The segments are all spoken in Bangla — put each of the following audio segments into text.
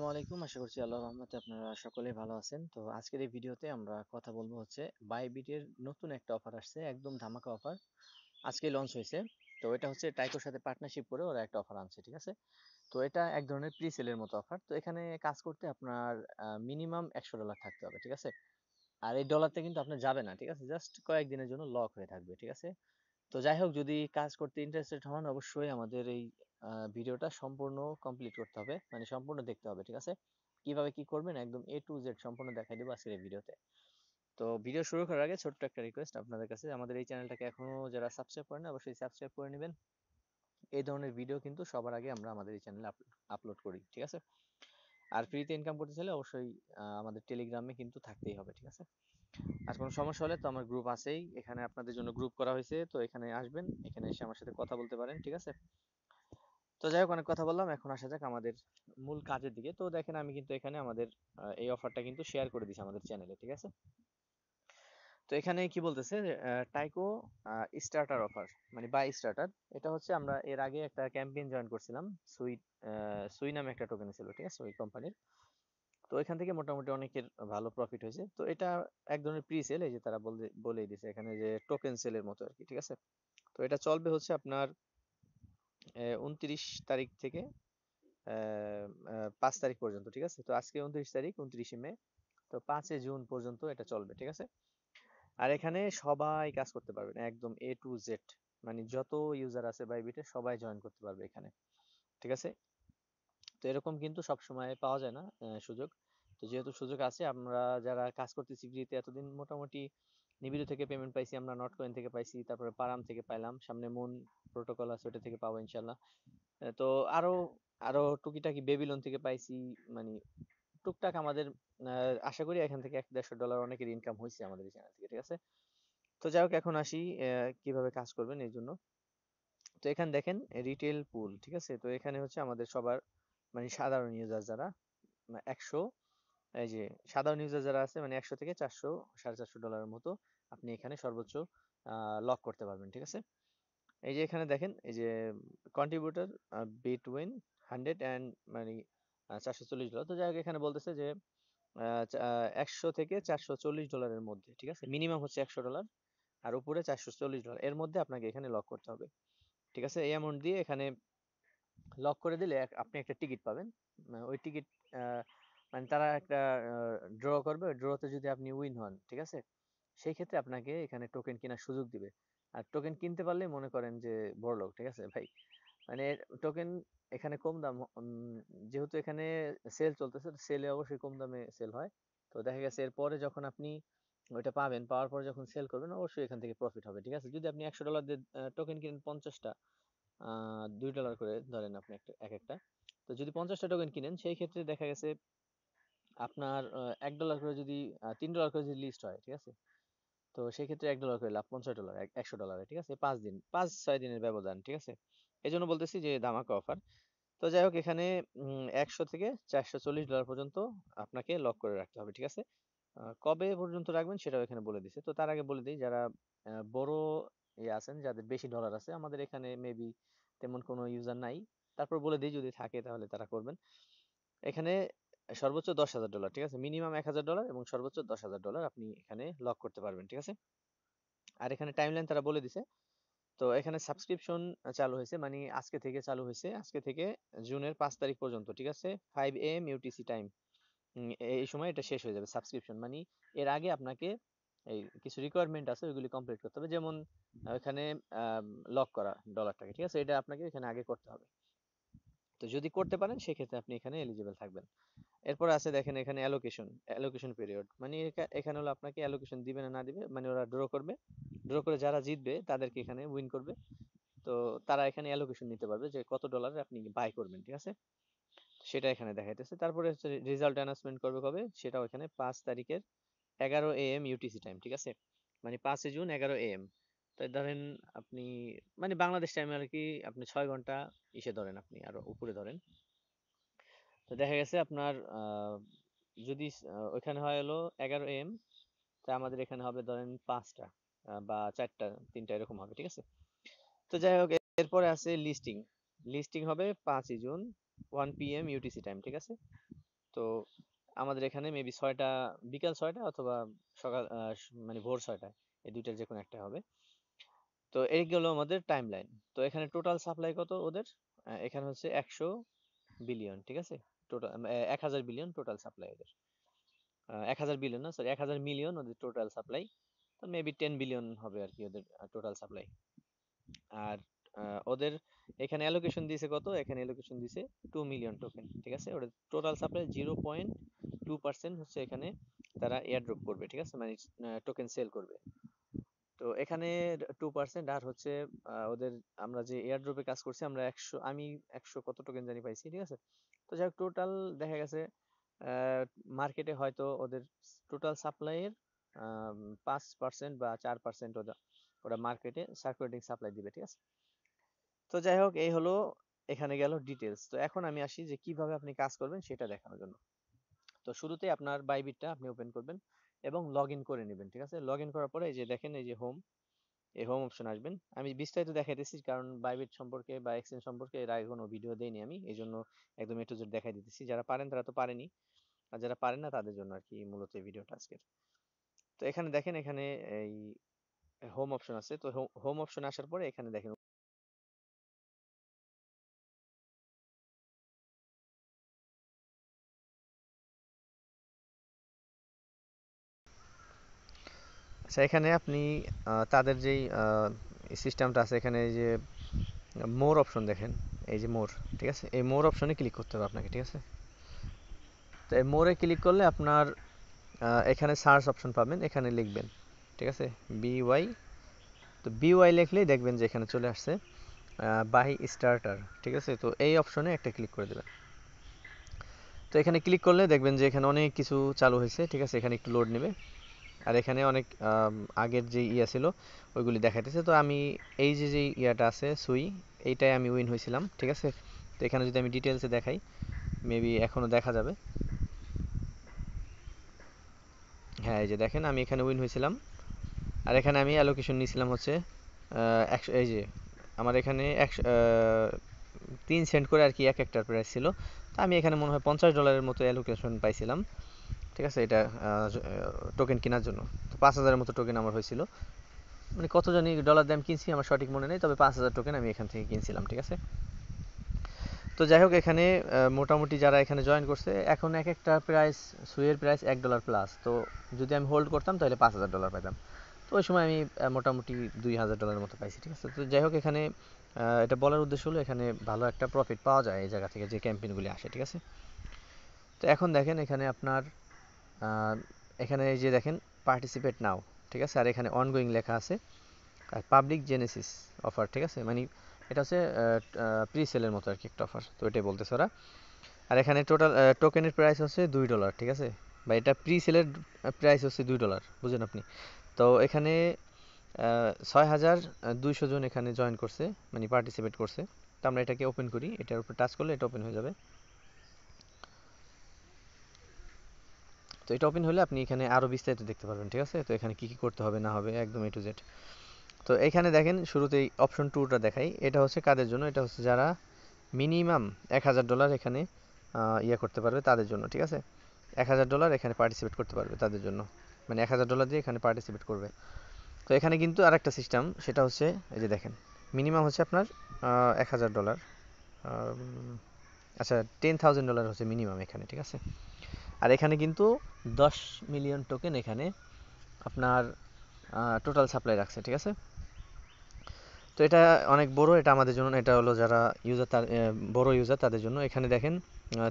আসসালামু আলাইকুম আশা করছি আল্লাহ রহমতে আপনারা সকলেই ভালো আছেন তো আজকের এই ভিডিওতে আমরা কথা বলবো হচ্ছে বাইবিটের নতুন একটা অফার আসছে একদম ধামাকা অফার আজকে লঞ্চ হয়েছে তো এটা হচ্ছে টাইকোর সাথে পার্টনারশিপ করে ওরা একটা অফার আনছে ঠিক আছে তো এটা এক ধরনের প্রি সেলের মতো অফার তো এখানে কাজ করতে আপনার মিনিমাম একশো ডলার থাকতে হবে ঠিক আছে আর এই ডলারটা কিন্তু আপনার যাবে না ঠিক আছে জাস্ট কয়েকদিনের জন্য লক হয়ে থাকবে ঠিক আছে তো যাই হোক যদি কাজ করতে ইন্টারেস্টেড হন অবশ্যই আমাদের এই ভিডিওটা সম্পূর্ণ কমপ্লিট করতে হবে মানে সম্পূর্ণ দেখতে হবে ঠিক আছে কিভাবে কি করবেন একদম এ টু জেড সম্পূর্ণ দেখাই দেবো আজকের এই ভিডিওতে তো ভিডিও শুরু করার আগে ছোট্ট একটা রিকোয়েস্ট আপনাদের কাছে আমাদের এই চ্যানেলটাকে এখনো যারা সাবস্ক্রাইব করেন অবশ্যই সাবস্ক্রাইব করে নেবেন এই ধরনের ভিডিও কিন্তু সবার আগে আমরা আমাদের এই চ্যানেলে আপলোড করি ঠিক আছে আর ফ্রিতে ইনকাম করতে চাইলে অবশ্যই আমাদের টেলিগ্রামে কিন্তু থাকতেই হবে ঠিক আছে আর কোনো সমস্যা হলে তো আমার গ্রুপ আছেই এখানে আপনাদের জন্য গ্রুপ করা হয়েছে তো এখানে আসবেন এখানে এসে আমার সাথে কথা বলতে পারেন ঠিক আছে তো যাই হোক অনেক কথা বললাম এখন আসা যাক আমাদের মূল কাজের দিকে তো দেখেন আমি কিন্তু এখানে আমাদের এই অফারটা কিন্তু শেয়ার করে দিয়েছি আমাদের চ্যানেলে ঠিক আছে তো এখানে কি বলতেছে টাইকো স্টার্টার অফার মানে বাই স্টার্টার এটা হচ্ছে আমরা এর আগে একটা ক্যাম্পেইন জয়েন করছিলাম সুই সুই নামে একটা টোকেন ছিল ঠিক আছে ওই কোম্পানির তো এখান থেকে মোটামুটি অনেকের ভালো প্রফিট হয়েছে তো এটা এক ধরনের প্রি সেল এই যে তারা বলে বলেই দিছে এখানে যে টোকেন সেলের মতো আর কি ঠিক আছে তো এটা চলবে হচ্ছে আপনার উনত্রিশ তারিখ থেকে পাঁচ তারিখ পর্যন্ত ঠিক আছে তো আজকে উনত্রিশ তারিখ উনত্রিশে মে তো পাঁচে জুন পর্যন্ত এটা চলবে ঠিক আছে আর এখানে সবাই কাজ করতে পারবে একদম এ টু জেড মানে যত ইউজার আছে বাইবিটে সবাই জয়েন করতে পারবে এখানে ঠিক আছে তো এরকম কিন্তু সব সময় পাওয়া যায় না সুযোগ তো যেহেতু সুযোগ আছে আমরা যারা কাজ করতেছি ফ্রিতে এতদিন মোটামুটি নিবিড় থেকে পেমেন্ট পাইছি আমরা নট কয়েন থেকে পাইছি তারপরে পারাম থেকে পাইলাম সামনে মুন প্রোটোকল আছে ওটা থেকে পাবো ইনশাল্লাহ তো আরো আরো টুকিটাকি বেবিলন থেকে পাইছি মানে টুকটাক আমাদের আশা করি এখান থেকে এক দেড়শো ডলার অনেকের ইনকাম হয়েছে আমাদের এই চ্যানেল থেকে ঠিক আছে তো যাই হোক এখন আসি কিভাবে কাজ করবেন এর জন্য তো এখানে দেখেন রিটেল পুল ঠিক আছে তো এখানে হচ্ছে আমাদের সবার মানে সাধারণ ইউজার যারা একশো এই যে সাধারণ ইউজার যারা আছে মানে একশো থেকে চারশো সাড়ে চারশো ডলারের মতো আপনি এখানে সর্বোচ্চ লক করতে পারবেন ঠিক আছে এই যে এখানে দেখেন এই যে কন্ট্রিবিউটার বিটুইন হান্ড্রেড অ্যান্ড মানে চারশো চল্লিশ ডলার তো যাই হোক এখানে বলতেছে যে একশো থেকে চারশো চল্লিশ ডলারের মধ্যে ঠিক আছে মিনিমাম হচ্ছে একশো ডলার আর উপরে চারশো চল্লিশ ডলার এর মধ্যে আপনাকে এখানে লক করতে হবে ঠিক আছে এই অ্যামাউন্ট দিয়ে এখানে লক করে দিলে আপনি একটা টিকিট পাবেন মানে ওই টিকিট মানে তারা একটা draw করবে draw তে যদি আপনি win হন ঠিক আছে সেই ক্ষেত্রে আপনাকে এখানে token কেনার সুযোগ দিবে আর token কিনতে পারলে মনে করেন যে বড়লোক ঠিক আছে ভাই মানে token এখানে কম দাম যেহেতু এখানে sale চলতেছে sale এ অবশ্যই কম দামে sale হয় তো দেখা গেছে এরপরে যখন আপনি ওইটা পাবেন পাওয়ার পরে যখন সেল করবেন অবশ্যই এখান থেকে প্রফিট হবে ঠিক আছে যদি আপনি একশো ডলার দিয়ে টোকেন কিনেন পঞ্চাশটা দুই ডলার করে ধরেন আপনি একটা এক একটা তো যদি পঞ্চাশটা টোকেন কিনেন সেই ক্ষেত্রে দেখা গেছে আপনার এক ডলার করে যদি তিন ডলার করে যদি লিস্ট হয় ঠিক আছে তো সেক্ষেত্রে এক ডলার করে লাভ পঞ্চাশ ডলার একশো ডলারে ঠিক আছে পাঁচ দিন পাঁচ ছয় দিনের ব্যবধান ঠিক আছে এই জন্য বলতেছি যে ধামাকা অফার তো যাই হোক এখানে একশো থেকে চারশো চল্লিশ ডলার পর্যন্ত আপনাকে লক করে রাখতে হবে ঠিক আছে কবে পর্যন্ত রাখবেন সেটাও এখানে বলে দিছে তো তার আগে বলে দিই যারা বড় ইয়ে আছেন যাদের বেশি ডলার আছে আমাদের এখানে মেবি তেমন কোনো ইউজার নাই তারপর বলে দিই যদি থাকে তাহলে তারা করবেন এখানে সর্বোচ্চ দশ হাজার ডলার ঠিক আছে মিনিমাম এক হাজার ডলার এবং সর্বোচ্চ দশ হাজার ডলার আপনি এখানে লক করতে পারবেন ঠিক আছে আর এখানে টাইমলাইন তারা বলে দিছে তো এখানে সাবস্ক্রিপশন চালু হয়েছে মানে আজকে থেকে চালু হয়েছে আজকে থেকে জুনের পাঁচ তারিখ পর্যন্ত ঠিক আছে ফাইভ এম ইউটিসি টাইম এই সময় এটা শেষ হয়ে যাবে সাবস্ক্রিপশন মানে এর আগে আপনাকে এই কিছু রিকোয়ারমেন্ট আছে ওইগুলি কমপ্লিট করতে হবে যেমন ওইখানে লক করা ডলারটাকে ঠিক আছে এটা আপনাকে এখানে আগে করতে হবে তো যদি করতে পারেন সেক্ষেত্রে আপনি এখানে eligible থাকবেন এরপর আছে দেখেন এখানে allocation allocation period মানে এখানে হলো আপনাকে allocation দিবে না না দিবে মানে ওরা draw করবে draw করে যারা জিতবে তাদেরকে এখানে win করবে তো তারা এখানে allocation নিতে পারবে যে কত ডলার আপনি buy করবেন ঠিক আছে সেটা এখানে দেখাইতেছে তারপরে হচ্ছে রেজাল্ট অ্যানাউন্সমেন্ট করবে কবে সেটাও এখানে পাঁচ তারিখের এগারো এ এম ইউটিসি টাইম ঠিক আছে মানে পাঁচই জুন এগারো এ এম তাই ধরেন আপনি মানে বাংলাদেশ টাইমে আর কি আপনি ছয় ঘন্টা ইসে ধরেন আপনি আরো উপরে ধরেন তো দেখা গেছে আপনার যদি ওইখানে হয় হলো এগারো এম তা আমাদের এখানে হবে ধরেন পাঁচটা বা চারটা তিনটা এরকম হবে ঠিক আছে তো যাই হোক এরপরে আছে লিস্টিং লিস্টিং হবে পাঁচই June one M UTC time ঠিক আছে তো আমাদের এখানে মেবি ছয়টা বিকাল ছয়টা অথবা সকাল মানে ভোর ছয়টা এই দুইটার যে কোনো একটা হবে তো এই গেল আমাদের টাইম তো এখানে টোটাল সাপ্লাই কত ওদের এখানে হচ্ছে একশো বিলিয়ন ঠিক আছে টোটাল এক হাজার বিলিয়ন টোটাল সাপ্লাই ওদের এক হাজার বিলিয়ন না সরি এক হাজার মিলিয়ন ওদের টোটাল সাপ্লাই তো মেবি টেন বিলিয়ন হবে আর কি ওদের টোটাল সাপ্লাই আর ওদের এখানে অ্যালোকেশন দিয়েছে কত এখানে অ্যালোকেশন দিয়েছে টু মিলিয়ন টোকেন ঠিক আছে ওদের total supply zero point two percent হচ্ছে এখানে তারা এয়ারড্রপ করবে ঠিক আছে মানে টোকেন সেল করবে তো এখানে two percent আর হচ্ছে আহ ওদের আমরা যে air drop এ কাজ করছি আমরা একশো আমি একশো কত token জানি পাইছি ঠিক আছে তো যাই হোক total দেখা গেছে আহ market এ হয়তো ওদের total supply এর আহ পাঁচ percent বা চার percent ওরা ওরা market এ circulating supply দিবে ঠিক আছে তো যাই হোক এই হলো এখানে গেল details তো এখন আমি আসি যে কিভাবে আপনি কাজ করবেন সেটা দেখানোর জন্য তো শুরুতে আপনার বাইবিটটা আপনি open করবেন এবং লগ ইন করে নেবেন ঠিক আছে লগ ইন করার পরে এই যে দেখেন এই যে হোম এই হোম অপশন আসবেন আমি বিস্তারিত দেখাই দেখাইতেছি কারণ বাইবিট সম্পর্কে বা এক্সচেঞ্জ সম্পর্কে এর আগে কোনো ভিডিও দেইনি আমি এই জন্য একদম একটু জোর দেখাই দিতেছি যারা পারেন তারা তো পারেনি আর যারা পারেন না তাদের জন্য আর কি মূলত এই ভিডিওটা আজকের তো এখানে দেখেন এখানে এই হোম অপশন আছে তো হোম অপশন আসার পরে এখানে দেখেন আচ্ছা এখানে আপনি তাদের যেই সিস্টেমটা আছে এখানে যে মোর অপশন দেখেন এই যে মোর ঠিক আছে এই মোর অপশনে ক্লিক করতে হবে আপনাকে ঠিক আছে তো এই মোরে ক্লিক করলে আপনার এখানে সার্চ অপশন পাবেন এখানে লিখবেন ঠিক আছে বিওয়াই তো বিওয়াই লিখলেই দেখবেন যে এখানে চলে আসছে বাই স্টার্টার ঠিক আছে তো এই অপশনে একটা ক্লিক করে দেবেন তো এখানে ক্লিক করলে দেখবেন যে এখানে অনেক কিছু চালু হয়েছে ঠিক আছে এখানে একটু লোড নেবে আর এখানে অনেক আগের যে ইয়ে ছিল ওইগুলি দেখাইতেছে তো আমি এই যে যে ইয়াটা আছে সুই এইটাই আমি উইন হয়েছিলাম ঠিক আছে তো এখানে যদি আমি ডিটেলসে দেখাই মেবি এখনও দেখা যাবে হ্যাঁ এই যে দেখেন আমি এখানে উইন হয়েছিলাম আর এখানে আমি অ্যালোকেশন নিয়েছিলাম হচ্ছে একশো এই যে আমার এখানে একশো তিন সেন্ট করে আর কি এক একটার প্রাইস ছিল তা আমি এখানে মনে হয় পঞ্চাশ ডলারের মতো অ্যালোকেশন পাইছিলাম ঠিক আছে এটা টোকেন কেনার জন্য তো পাঁচ হাজারের মতো টোকেন আমার হয়েছিল মানে কত জানি ডলার দাম কিনছি আমার সঠিক মনে নেই তবে পাঁচ হাজার টোকেন আমি এখান থেকে কিনছিলাম ঠিক আছে তো যাই হোক এখানে মোটামুটি যারা এখানে জয়েন করছে এখন এক একটা প্রাইস সুইয়ের প্রাইস এক ডলার প্লাস তো যদি আমি হোল্ড করতাম তাহলে পাঁচ হাজার ডলার পেতাম তো ওই সময় আমি মোটামুটি দুই হাজার ডলারের মতো পাইছি ঠিক আছে তো যাই হোক এখানে এটা বলার উদ্দেশ্য হলো এখানে ভালো একটা প্রফিট পাওয়া যায় এই জায়গা থেকে যে ক্যাম্পেইনগুলি আসে ঠিক আছে তো এখন দেখেন এখানে আপনার এখানে যে দেখেন পার্টিসিপেট নাও ঠিক আছে আর এখানে অনগোয়িং লেখা আছে আর পাবলিক জেনেসিস অফার ঠিক আছে মানে এটা হচ্ছে প্রি সেলের মতো আর কি একটা অফার তো এটাই বলতেছে ওরা আর এখানে টোটাল টোকেনের প্রাইস হচ্ছে দুই ডলার ঠিক আছে বা এটা প্রি সেলের প্রাইস হচ্ছে দুই ডলার বুঝেন আপনি তো এখানে ছয় হাজার দুইশো জন এখানে জয়েন করছে মানে পার্টিসিপেট করছে তো আমরা এটাকে ওপেন করি এটার উপর টাচ করলে এটা ওপেন হয়ে যাবে তো এটা ওপেন হলে আপনি এখানে আরও বিস্তারিত দেখতে পারবেন ঠিক আছে তো এখানে কী কী করতে হবে না হবে একদম এ টু জেড তো এখানে দেখেন শুরুতেই অপশন টুটা দেখাই এটা হচ্ছে কাদের জন্য এটা হচ্ছে যারা মিনিমাম এক হাজার ডলার এখানে ইয়ে করতে পারবে তাদের জন্য ঠিক আছে এক হাজার ডলার এখানে পার্টিসিপেট করতে পারবে তাদের জন্য মানে এক হাজার ডলার দিয়ে এখানে পার্টিসিপেট করবে তো এখানে কিন্তু আর একটা সিস্টেম সেটা হচ্ছে এই যে দেখেন মিনিমাম হচ্ছে আপনার এক হাজার ডলার আচ্ছা টেন থাউজেন্ড ডলার হচ্ছে মিনিমাম এখানে ঠিক আছে আর এখানে কিন্তু 10 মিলিয়ন টোকেন এখানে আপনার টোটাল সাপ্লাই রাখছে ঠিক আছে তো এটা অনেক বড় এটা আমাদের জন্য এটা হলো যারা ইউজার তার বড় ইউজার তাদের জন্য এখানে দেখেন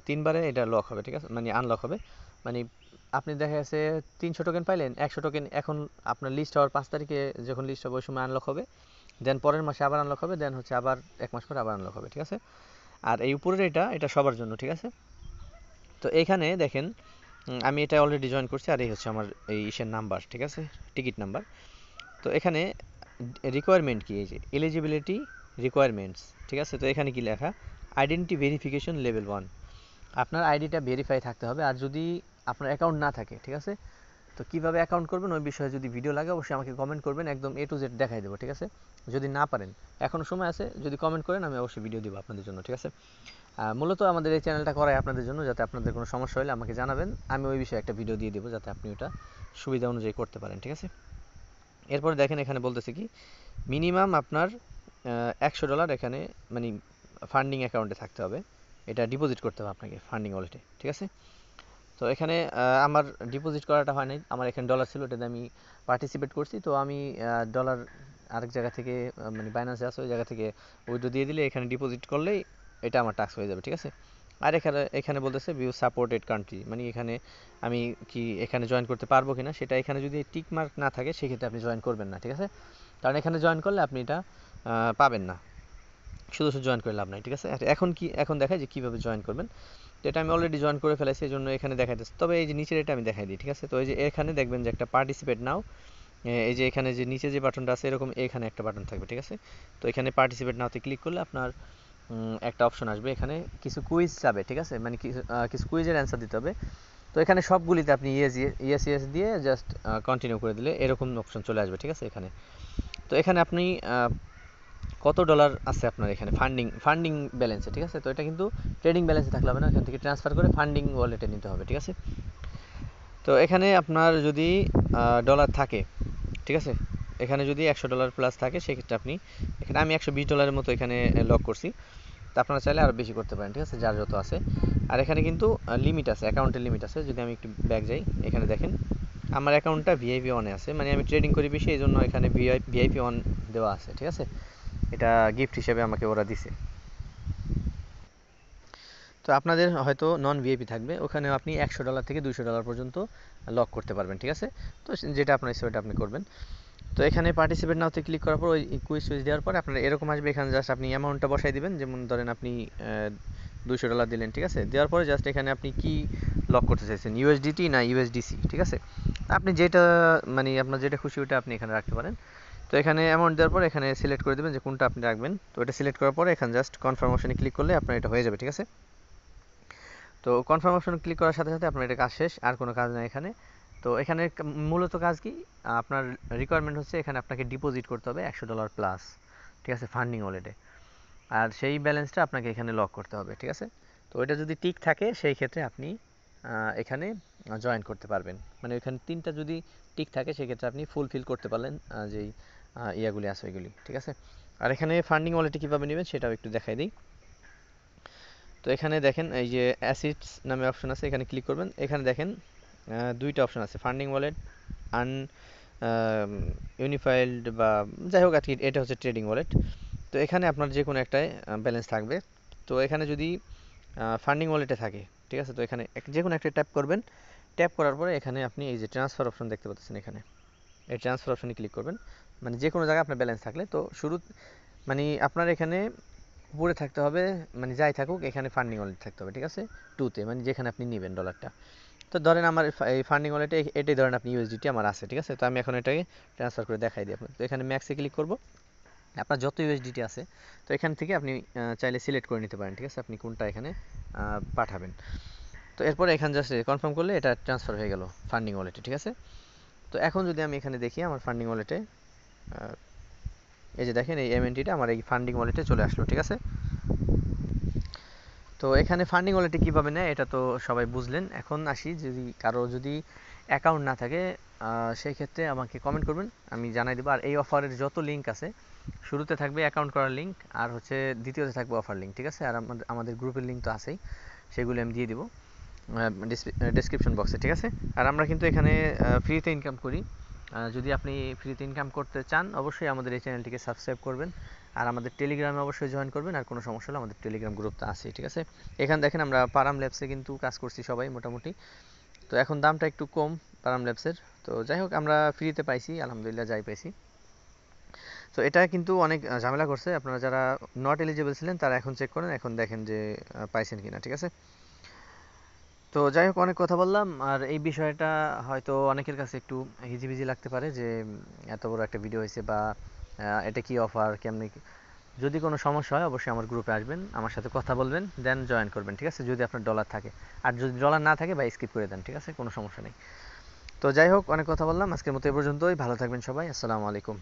তিনবারে এটা লক হবে ঠিক আছে মানে আনলক হবে মানে আপনি দেখা গেছে তিনশো টোকেন পাইলেন একশো টোকেন এখন আপনার লিস্ট হওয়ার পাঁচ তারিখে যখন লিস্ট হবে ওই সময় আনলক হবে দেন পরের মাসে আবার আনলক হবে দেন হচ্ছে আবার এক মাস পরে আবার আনলক হবে ঠিক আছে আর এই উপরের এটা এটা সবার জন্য ঠিক আছে তো এখানে দেখেন আমি এটা অলরেডি জয়েন করছি আর এই হচ্ছে আমার এই ইসের নাম্বার ঠিক আছে টিকিট নাম্বার তো এখানে রিকোয়ারমেন্ট কি এই যে এলিজিবিলিটি রিকোয়ারমেন্টস ঠিক আছে তো এখানে কি লেখা আইডেন্টি ভেরিফিকেশন লেভেল ওয়ান আপনার আইডিটা ভেরিফাই থাকতে হবে আর যদি আপনার অ্যাকাউন্ট না থাকে ঠিক আছে তো কীভাবে অ্যাকাউন্ট করবেন ওই বিষয়ে যদি ভিডিও লাগে অবশ্যই আমাকে কমেন্ট করবেন একদম এ টু জেড দেখাই দেবো ঠিক আছে যদি না পারেন এখনও সময় আছে যদি কমেন্ট করেন আমি অবশ্যই ভিডিও দেবো আপনাদের জন্য ঠিক আছে মূলত আমাদের এই চ্যানেলটা করাই আপনাদের জন্য যাতে আপনাদের কোনো সমস্যা হলে আমাকে জানাবেন আমি ওই বিষয়ে একটা ভিডিও দিয়ে দেবো যাতে আপনি ওটা সুবিধা অনুযায়ী করতে পারেন ঠিক আছে এরপরে দেখেন এখানে বলতেছে কি মিনিমাম আপনার একশো ডলার এখানে মানে ফান্ডিং অ্যাকাউন্টে থাকতে হবে এটা ডিপোজিট করতে হবে আপনাকে ফান্ডিং ওয়ালেটে ঠিক আছে তো এখানে আমার ডিপোজিট করাটা হয় নাই আমার এখানে ডলার ছিল ওটাতে আমি পার্টিসিপেট করছি তো আমি ডলার আরেক জায়গা থেকে মানে বাইন্যান্সে আছে ওই জায়গা থেকে উইড্রো দিয়ে দিলে এখানে ডিপোজিট করলেই এটা আমার টাস্ক হয়ে যাবে ঠিক আছে আর এখানে এখানে বলতেছে ভিউ সাপোর্টেড কান্ট্রি মানে এখানে আমি কি এখানে জয়েন করতে পারবো কিনা সেটা এখানে যদি টিক মার্ক না থাকে সেক্ষেত্রে আপনি জয়েন করবেন না ঠিক আছে কারণ এখানে জয়েন করলে আপনি এটা পাবেন না শুধু শুধু জয়েন করে লাভ নাই ঠিক আছে এখন কি এখন দেখায় যে কীভাবে জয়েন করবেন তো এটা আমি অলরেডি জয়েন করে ফেলেছি এই জন্য এখানে দেখাই দিচ্ছে তবে এই যে নিচের এটা আমি দেখাই দিই ঠিক আছে তো এই যে এখানে দেখবেন যে একটা পার্টিসিপেট নাও এই যে এখানে যে নিচে যে বাটনটা আছে এরকম এখানে একটা বাটন থাকবে ঠিক আছে তো এখানে পার্টিসিপেট নাওতে ক্লিক করলে আপনার একটা অপশন আসবে এখানে কিছু কুইজ যাবে ঠিক আছে মানে কিছু কুইজের অ্যান্সার দিতে হবে তো এখানে সবগুলিতে আপনি ইয়েস ইয়েস দিয়ে জাস্ট কন্টিনিউ করে দিলে এরকম অপশন চলে আসবে ঠিক আছে এখানে তো এখানে আপনি কত ডলার আছে আপনার এখানে ফান্ডিং ফান্ডিং ব্যালেন্সে ঠিক আছে তো এটা কিন্তু ট্রেডিং ব্যালেন্সে থাকলে হবে না এখান থেকে ট্রান্সফার করে ফান্ডিং ওয়ালেটে নিতে হবে ঠিক আছে তো এখানে আপনার যদি ডলার থাকে ঠিক আছে এখানে যদি একশো ডলার প্লাস থাকে সেক্ষেত্রে আপনি এখানে আমি একশো বিশ ডলারের মতো এখানে লক করছি তা আপনারা চাইলে আরও বেশি করতে পারেন ঠিক আছে যার যত আছে আর এখানে কিন্তু লিমিট আছে অ্যাকাউন্টের লিমিট আছে যদি আমি একটু ব্যাগ যাই এখানে দেখেন আমার অ্যাকাউন্টটা ভিআইপি ওয়ানে আছে মানে আমি ট্রেডিং করি বেশি এই জন্য এখানে ভিআইপি ওয়ান দেওয়া আছে ঠিক আছে এটা গিফট হিসেবে আমাকে ওরা দিছে তো আপনাদের হয়তো নন ভিআইপি থাকবে ওখানে আপনি একশো ডলার থেকে দুশো ডলার পর্যন্ত লক করতে পারবেন ঠিক আছে তো যেটা আপনার ইচ্ছা ওটা আপনি করবেন তো এখানে পার্টিসিপেট নাওতে ক্লিক করার পর ওই কুইজ সুইচ দেওয়ার পর আপনার এরকম আসবে এখানে জাস্ট আপনি অ্যামাউন্টটা বসাই দিবেন যেমন ধরেন আপনি দুইশো ডলার দিলেন ঠিক আছে দেওয়ার পরে জাস্ট এখানে আপনি কি লক করতে চাইছেন ইউএসডিটি না ইউএসডিসি ঠিক আছে আপনি যেটা মানে আপনার যেটা খুশি ওটা আপনি এখানে রাখতে পারেন তো এখানে অ্যামাউন্ট দেওয়ার পর এখানে সিলেক্ট করে দেবেন যে কোনটা আপনি রাখবেন তো এটা সিলেক্ট করার পরে এখানে জাস্ট কনফার্মেশনে ক্লিক করলে আপনার এটা হয়ে যাবে ঠিক আছে তো কনফার্মেশন ক্লিক করার সাথে সাথে আপনার এটা কাজ শেষ আর কোনো কাজ নাই এখানে তো এখানে মূলত কাজ কি আপনার রিকোয়ারমেন্ট হচ্ছে এখানে আপনাকে ডিপোজিট করতে হবে একশো ডলার প্লাস ঠিক আছে ফান্ডিং ওয়ালেটে আর সেই ব্যালেন্সটা আপনাকে এখানে লক করতে হবে ঠিক আছে তো এটা যদি টিক থাকে সেই ক্ষেত্রে আপনি এখানে জয়েন করতে পারবেন মানে এখানে তিনটা যদি টিক থাকে সেক্ষেত্রে আপনি ফুলফিল করতে পারলেন যেই ইয়াগুলি আছে ওইগুলি ঠিক আছে আর এখানে ফান্ডিং ওয়ালেটে কীভাবে নেবেন সেটাও একটু দেখাই দিই তো এখানে দেখেন এই যে অ্যাসিডস নামে অপশন আছে এখানে ক্লিক করবেন এখানে দেখেন দুইটা অপশন আছে ফান্ডিং ওয়ালেট আন ইউনিফাইড বা যাই হোক আজকে এটা হচ্ছে ট্রেডিং ওয়ালেট তো এখানে আপনার যে কোনো একটায় ব্যালেন্স থাকবে তো এখানে যদি ফান্ডিং ওয়ালেটে থাকে ঠিক আছে তো এখানে যে কোনো একটা ট্যাপ করবেন ট্যাপ করার পরে এখানে আপনি এই যে ট্রান্সফার অপশন দেখতে পাচ্ছেন এখানে এই ট্রান্সফার অপশনে ক্লিক করবেন মানে যে কোনো জায়গায় আপনার ব্যালেন্স থাকলে তো শুরু মানে আপনার এখানে উপরে থাকতে হবে মানে যাই থাকুক এখানে ফান্ডিং ওয়ালেট থাকতে হবে ঠিক আছে টুতে মানে যেখানে আপনি নেবেন ডলারটা তো ধরেন আমার এই ফান্ডিং ওয়ালেটে এটাই ধরেন আপনি ইউএসডিটি আমার আছে ঠিক আছে তো আমি এখন এটাকে ট্রান্সফার করে দেখাই দিই আপনার তো এখানে ম্যাক্সে ক্লিক করব আপনার যত ইউএসডিটি আছে তো এখান থেকে আপনি চাইলে সিলেক্ট করে নিতে পারেন ঠিক আছে আপনি কোনটা এখানে পাঠাবেন তো এরপরে এখানে জাস্ট কনফার্ম করলে এটা ট্রান্সফার হয়ে গেল ফান্ডিং ওয়ালেটে ঠিক আছে তো এখন যদি আমি এখানে দেখি আমার ফান্ডিং ওয়ালেটে এই যে দেখেন এই এমএনটিটা আমার এই ফান্ডিং ওয়ালেটে চলে আসলো ঠিক আছে তো এখানে ফান্ডিং ওয়ালেটে কীভাবে নেয় এটা তো সবাই বুঝলেন এখন আসি যদি কারো যদি অ্যাকাউন্ট না থাকে সেই ক্ষেত্রে আমাকে কমেন্ট করবেন আমি জানাই দেবো আর এই অফারের যত লিঙ্ক আছে শুরুতে থাকবে অ্যাকাউন্ট করার লিঙ্ক আর হচ্ছে দ্বিতীয়তে থাকবে অফার লিঙ্ক ঠিক আছে আর আমাদের আমাদের গ্রুপের লিঙ্ক তো আছেই সেগুলো আমি দিয়ে দেবো ডেসক্রিপশন বক্সে ঠিক আছে আর আমরা কিন্তু এখানে ফ্রিতে ইনকাম করি যদি আপনি ফ্রিতে ইনকাম করতে চান অবশ্যই আমাদের এই চ্যানেলটিকে সাবস্ক্রাইব করবেন আর আমাদের টেলিগ্রামে অবশ্যই জয়েন করবেন আর কোনো সমস্যা হলে আমাদের টেলিগ্রাম গ্রুপটা আছে ঠিক আছে এখানে দেখেন আমরা পারাম ল্যাবসে কিন্তু কাজ করছি সবাই মোটামুটি তো এখন দামটা একটু কম পারাম ল্যাবসের তো যাই হোক আমরা ফ্রিতে পাইছি আলহামদুলিল্লাহ যাই পাইছি তো এটা কিন্তু অনেক ঝামেলা করছে আপনারা যারা নট এলিজিবল ছিলেন তারা এখন চেক করেন এখন দেখেন যে পাইছেন কিনা ঠিক আছে তো যাই হোক অনেক কথা বললাম আর এই বিষয়টা হয়তো অনেকের কাছে একটু হিজিবিজি লাগতে পারে যে এত বড় একটা ভিডিও হয়েছে বা এটা কি অফার কেমনি যদি কোনো সমস্যা হয় অবশ্যই আমার গ্রুপে আসবেন আমার সাথে কথা বলবেন দেন জয়েন করবেন ঠিক আছে যদি আপনার ডলার থাকে আর যদি ডলার না থাকে বা স্কিপ করে দেন ঠিক আছে কোনো সমস্যা নেই তো যাই হোক অনেক কথা বললাম আজকের মতো এ পর্যন্তই ভালো থাকবেন সবাই আসসালামু আলাইকুম